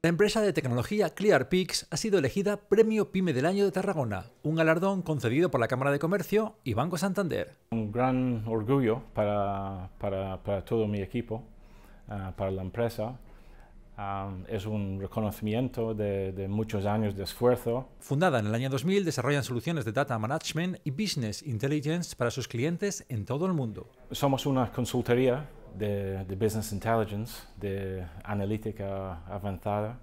La empresa de tecnología ClearPix ha sido elegida Premio Pyme del Año de Tarragona, un galardón concedido por la Cámara de Comercio y Banco Santander. Un gran orgullo para, para, todo mi equipo, eh, para la empresa. Eh, es un reconocimiento de, de, muchos años de esfuerzo. Fundada en el año 2000, desarrollan soluciones de data management y business intelligence para sus clientes en todo el mundo. Somos una consultoría de, de business intelligence, de analítica avanzada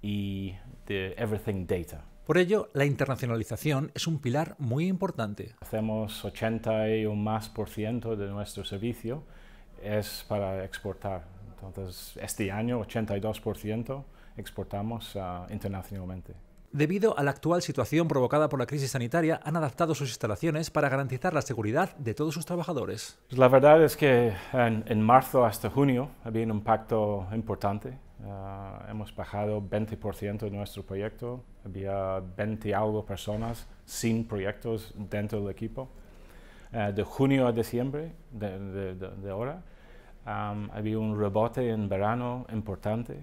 y de everything data. Por ello, la internacionalización es un pilar muy importante. Hacemos 81 más por ciento de nuestro servicio es para exportar. Entonces, este año 82% exportamos ah, internacionalmente debido a la actual situación provocada por la crisis sanitaria, han adaptado sus instalaciones para garantizar la seguridad de todos sus trabajadores. Pues la verdad es que en, marzo hasta junio había un impacto importante. Ah, hemos bajado 20% de nuestro proyecto. Había 20 algo personas sin proyectos dentro del equipo. Ah, de junio a diciembre de, ahora había un rebote en verano importante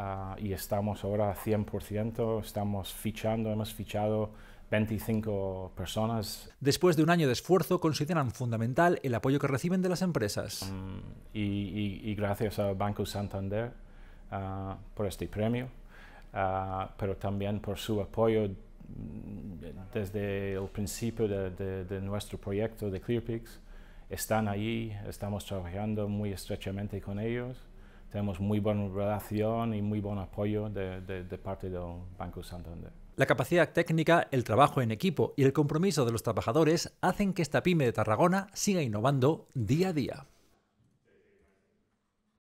Ah, y estamos ahora 100%, estamos fichando, hemos fichado 25 personas. Después de un año de esfuerzo, consideran fundamental el apoyo que reciben de las empresas. Mm, y, gracias a Banco Santander ah, por este premio, ah, pero también por su apoyo mm, desde el principio de, nuestro proyecto de ClearPix. Están allí, estamos trabajando muy estrechamente con ellos tenemos muy buena relación y muy buen apoyo de, de, de parte del Banco Santander. La capacidad técnica, el trabajo en equipo y el compromiso de los trabajadores hacen que esta pyme de Tarragona siga innovando día a día.